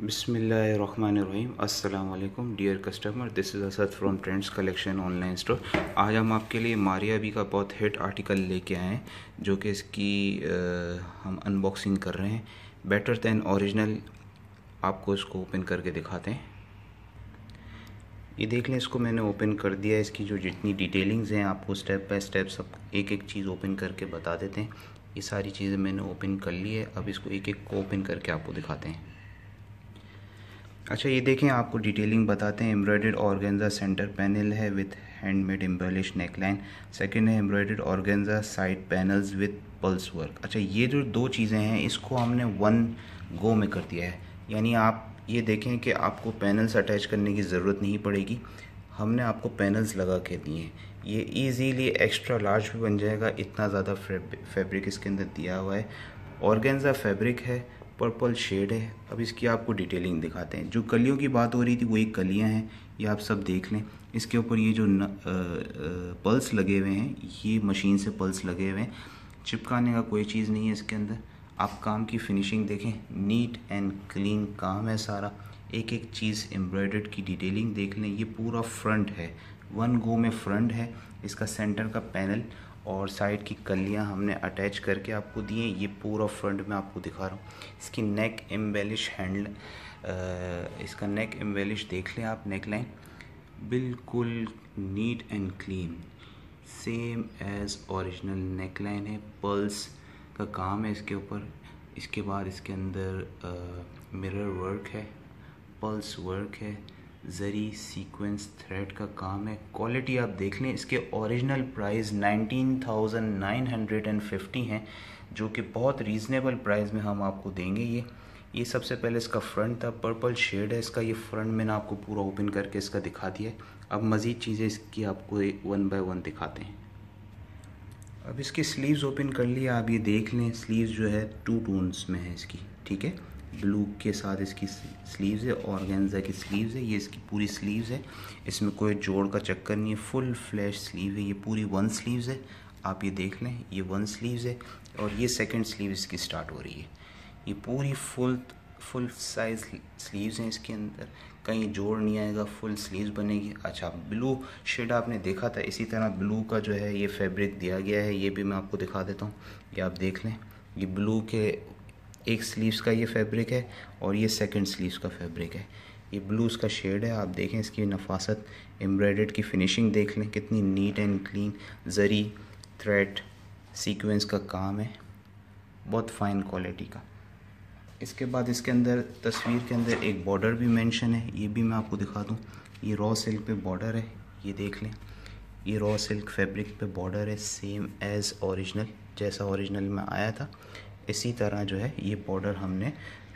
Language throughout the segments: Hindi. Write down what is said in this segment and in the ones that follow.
बिसमीम् अल्लाम dear customer this is Asad from trends collection online store आज हम आपके लिए मारिया बी का बहुत हिट आर्टिकल लेके आए हैं जो कि इसकी आ, हम अनबॉक्सिंग कर रहे हैं बेटर दैन ओरिजिनल आपको इसको ओपन करके दिखाते हैं ये देख लें इसको मैंने ओपन कर दिया इसकी जो जितनी डिटेलिंग्स हैं आपको स्टेप बाय स्टेप सब एक एक चीज़ ओपन करके बता देते हैं ये सारी चीज़ें मैंने ओपन कर ली है अब इसको एक एक को ओपन करके आपको दिखाते हैं अच्छा ये देखें आपको डिटेलिंग बताते हैं एम्ब्रॉयडर्ड ऑर्गेंजा सेंटर पैनल है with handmade embellish neckline second है embroidered organza side panels with pearls work अच्छा ये जो दो चीज़ें हैं इसको हमने वन गो में कर दिया है यानी आप ये देखें कि आपको पैनल्स अटैच करने की ज़रूरत नहीं पड़ेगी हमने आपको पैनल्स लगा के दिए हैं ये ईजीली एक्स्ट्रा लार्ज भी बन जाएगा इतना ज़्यादा फैब्रिक इसके अंदर दिया हुआ है ऑर्गेन्जा फैब्रिक है पर्पल शेड है अब इसकी आपको डिटेलिंग दिखाते हैं जो कलियों की बात हो रही थी वो एक कलियाँ हैं ये आप सब देख लें इसके ऊपर ये जो न, आ, आ, पल्स लगे हुए हैं ये मशीन से पल्स लगे हुए हैं चिपकाने का कोई चीज़ नहीं है इसके अंदर आप काम की फिनिशिंग देखें नीट एंड क्लीन काम है सारा एक एक चीज़ एम्ब्रॉयडर्ड की डिटेलिंग देख लें ये पूरा फ्रंट है वन गो में फ्रंट है इसका सेंटर का पैनल और साइड की कलियाँ हमने अटैच करके आपको दी हैं ये पूरा फ्रंट में आपको दिखा रहा हूँ इसकी नेक एम्बेलिश हैंडल इसका नेक एम्बेलिश देख लें आप नेक लाइन बिल्कुल neat and clean same as original neck line है पल्स का काम है इसके ऊपर इसके बाद इसके अंदर मिरर वर्क है पल्स वर्क है जरी सीक्वेंस थ्रेड का काम है क्वालिटी आप देख लें इसके ओरिजिनल प्राइस 19,950 हैं जो कि बहुत रीज़नेबल प्राइस में हम आपको देंगे ये ये सबसे पहले इसका फ्रंट था पर्पल शेड है इसका ये फ्रंट मैंने आपको पूरा ओपन करके इसका दिखा दिया है अब मज़ीद चीज़ें इसकी आपको वन बाय वन दिखाते हैं अब इसके स्लीव्स ओपन कर लिए आप ये देख लें स्लीव्स जो है टू टोन्स में है इसकी ठीक है ब्लू के साथ इसकी स्लीव्स है गेंजा की स्लीव्स है ये इसकी पूरी स्लीव्स है इसमें कोई जोड़ का चक्कर नहीं है फुल फ्लैश स्लीव है ये पूरी वन स्लीव्स है आप ये देख लें ये वन स्लीव्स है और ये सेकंड स्लीव इसकी स्टार्ट हो रही है ये पूरी फुल फुल साइज स्लीव्स हैं इसके अंदर कहीं जोड़ नहीं आएगा फुल स्लीव्स बनेगी अच्छा ब्लू शेड आपने देखा था इसी तरह ब्लू का जो है ये फैब्रिक दिया गया है ये भी मैं आपको दिखा देता हूँ ये आप देख लें ये ब्लू के एक स्लीव्स का ये फैब्रिक है और ये सेकंड स्लीव्स का फैब्रिक है ये ब्लू इसका शेड है आप देखें इसकी नफासत एम्ब्रॉयड की फिनिशिंग देख लें कितनी neat and clean zari thread sequence का काम है बहुत फाइन क्वालिटी का इसके बाद इसके अंदर तस्वीर के अंदर एक बॉर्डर भी मेंशन है ये भी मैं आपको दिखा दूँ ये रॉ सिल्क पे बॉर्डर है ये देख लें ये रॉ सिल्क फैब्रिक पे बॉर्डर है सेम एज़ ओरिजिनल जैसा ओरिजिनल में आया था इसी तरह जो है ये बॉर्डर हमने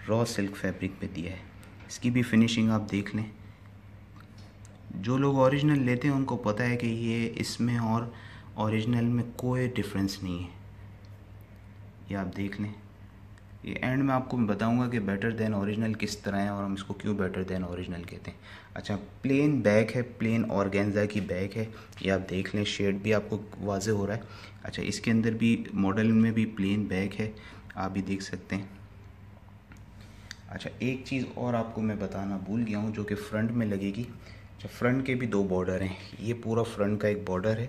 रॉ सिल्क फैब्रिक पे दिया है इसकी भी फिनिशिंग आप देख लें जो लोग ओरिजिनल लेते हैं उनको पता है कि ये इसमें और ओरिजिनल में कोई डिफरेंस नहीं है ये आप देख लें ये एंड में आपको बताऊंगा कि बेटर देन ओरिजिनल किस तरह है और हम इसको क्यों बेटर देन ओरिजिनल कहते हैं अच्छा प्लेन बैग है प्लेन ऑर्गेन्जा की बैग है ये आप देख लें शेड भी आपको वाजे हो रहा है अच्छा इसके अंदर भी मॉडल में भी प्लेन बैग है आप भी देख सकते हैं अच्छा एक चीज़ और आपको मैं बताना भूल गया हूँ जो कि फ्रंट में लगेगी अच्छा फ्रंट के भी दो बॉर्डर हैं ये पूरा फ्रंट का एक बॉर्डर है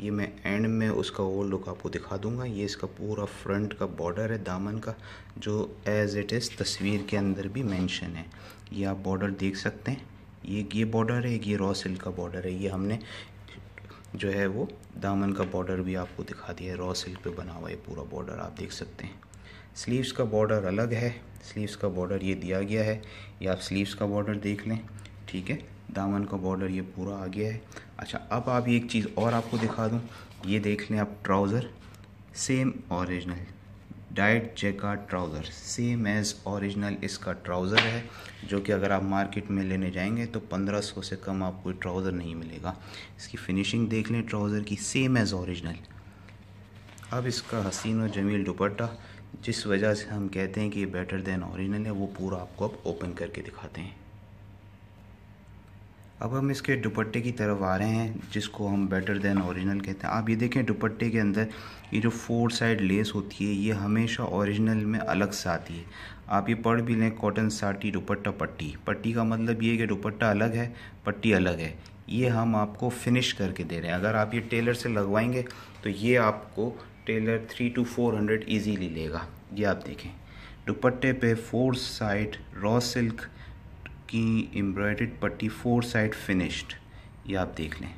ये मैं एंड में उसका ओवर लुक आपको दिखा दूंगा ये इसका पूरा फ्रंट का बॉर्डर है दामन का जो एज इट इज़ तस्वीर के अंदर भी मेंशन है ये आप बॉर्डर देख सकते हैं ये ये बॉर्डर है ये रॉ सिल्क का बॉर्डर है ये हमने जो है वो दामन का बॉर्डर भी आपको दिखा दिया है रॉ सिल्क पे बना हुआ है पूरा बॉर्डर आप देख सकते हैं स्लीव्स का बॉर्डर अलग है स्लीव्स का बॉर्डर ये दिया गया है ये आप स्लीव्स का बॉर्डर देख लें ठीक है दामन का बॉर्डर ये पूरा आ गया है अच्छा अब आप एक चीज़ और आपको दिखा दूँ ये देख लें आप ट्राउज़र सेम ओरिजिनल डाइट जेका ट्राउज़र सेम एज़ ओरिजिनल इसका ट्राउज़र है जो कि अगर आप मार्केट में लेने जाएंगे तो 1500 से कम आपको ट्राउज़र नहीं मिलेगा इसकी फिनिशिंग देख लें ट्राउज़र की सेम एज़ ओरिजिनल अब इसका हसीन और जमील दुपट्टा जिस वजह से हम कहते हैं कि ये बेटर देन ओरिजिनल है वो पूरा आपको अब ओपन करके दिखाते हैं अब हम इसके दुपट्टे की तरफ आ रहे हैं जिसको हम बेटर देन ओरिजिनल कहते हैं आप ये देखें दुपट्टे के अंदर ये जो फोर साइड लेस होती है ये हमेशा ओरिजिनल में अलग से आती है आप ये पढ़ भी लें कॉटन साटी दुपट्टा पट्टी पट्टी का मतलब ये है कि दुपट्टा अलग है पट्टी अलग है ये हम आपको फिनिश करके दे रहे हैं अगर आप ये टेलर से लगवाएंगे तो ये आपको tailor three two four hundred easily लेगा ये आप देखें दुपट्टे पे फोर साइड रॉ सिल्क की एम्ब्रॉयड पट्टी फोर साइड फिनिश्ड ये आप देख लें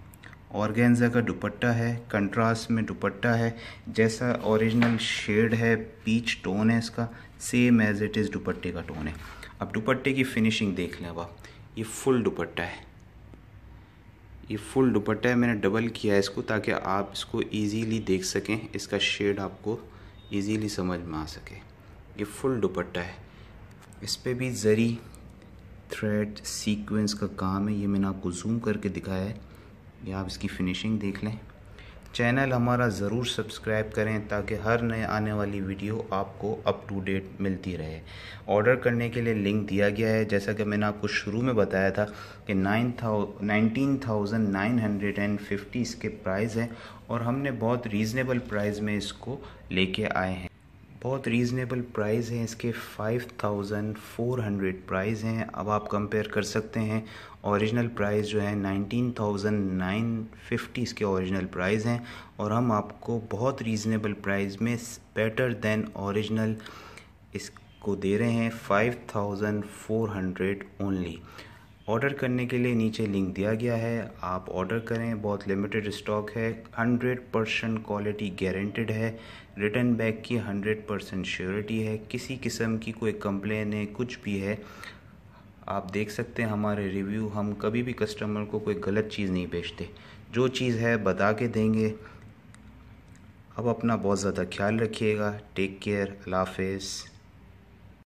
ऑर्गेन्जा का दुपट्टा है कंट्रास्ट में दुपट्टा है जैसा ओरिजिनल शेड है पीच टोन है इसका सेम एज इट इज़ दुपट्टे का टोन है अब दुपट्टे की फिनिशिंग देख लें अब आप ये फुल दुपट्टा है ये फुल दुपट्टा है मैंने डबल किया है इसको ताकि आप इसको इजीली देख सकें इसका शेड आपको इजीली समझ में आ सके ये फुल दुपट्टा है इस पर भी ज़री थ्रेड सीक्वेंस का काम है ये मैंने आपको जूम करके दिखाया है या आप इसकी फिनिशिंग देख लें चैनल हमारा ज़रूर सब्सक्राइब करें ताकि हर नए आने वाली वीडियो आपको अप टू डेट मिलती रहे ऑर्डर करने के लिए लिंक दिया गया है जैसा कि मैंने आपको शुरू में बताया था कि nine thou nineteen thousand nine hundred and fifty इसके प्राइस हैं और हमने बहुत रीज़नेबल प्राइस में इसको लेके आए हैं बहुत रीज़नेबल प्राइस हैं इसके 5400 प्राइस हैं अब आप कंपेयर कर सकते हैं ओरिजिनल प्राइस जो है 19950 इसके ओरिजिनल प्राइस हैं और हम आपको बहुत रीज़नेबल प्राइस में बेटर देन ओरिजिनल इसको दे रहे हैं 5400 ओनली ऑर्डर करने के लिए नीचे लिंक दिया गया है आप ऑर्डर करें बहुत लिमिटेड स्टॉक है हंड्रेड परसेंट क्वालिटी गारंटेड है रिटर्न बैक की हंड्रेड परसेंट श्योरिटी है किसी किस्म की कोई कंप्लेन है कुछ भी है आप देख सकते हैं हमारे रिव्यू हम कभी भी कस्टमर को कोई गलत चीज़ नहीं बेचते जो चीज़ है बता के देंगे अब अपना बहुत ज़्यादा ख्याल रखिएगा टेक केयर अल्लाह हाफिज़